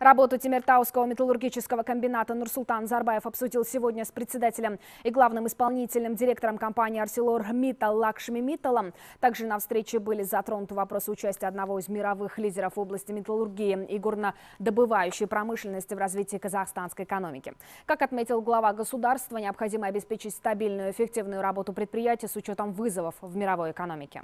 Работу Тимиртауского металлургического комбината Нурсултан Зарбаев обсудил сегодня с председателем и главным исполнительным директором компании «Арселор» Митал Лакшми Миталом. Также на встрече были затронуты вопросы участия одного из мировых лидеров в области металлургии и горнодобывающей промышленности в развитии казахстанской экономики. Как отметил глава государства, необходимо обеспечить стабильную и эффективную работу предприятия с учетом вызовов в мировой экономике.